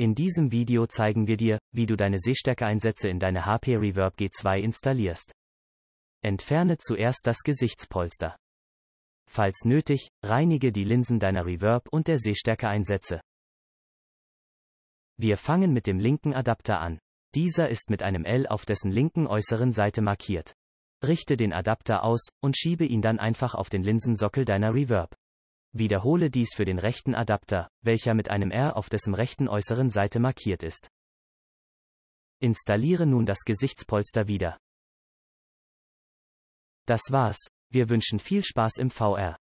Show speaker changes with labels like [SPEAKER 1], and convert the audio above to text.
[SPEAKER 1] In diesem Video zeigen wir dir, wie du deine Sehstärke-Einsätze in deine HP Reverb G2 installierst. Entferne zuerst das Gesichtspolster. Falls nötig, reinige die Linsen deiner Reverb und der Sehstärke-Einsätze. Wir fangen mit dem linken Adapter an. Dieser ist mit einem L auf dessen linken äußeren Seite markiert. Richte den Adapter aus und schiebe ihn dann einfach auf den Linsensockel deiner Reverb. Wiederhole dies für den rechten Adapter, welcher mit einem R auf dessen rechten äußeren Seite markiert ist. Installiere nun das Gesichtspolster wieder.
[SPEAKER 2] Das war's. Wir wünschen viel Spaß im VR.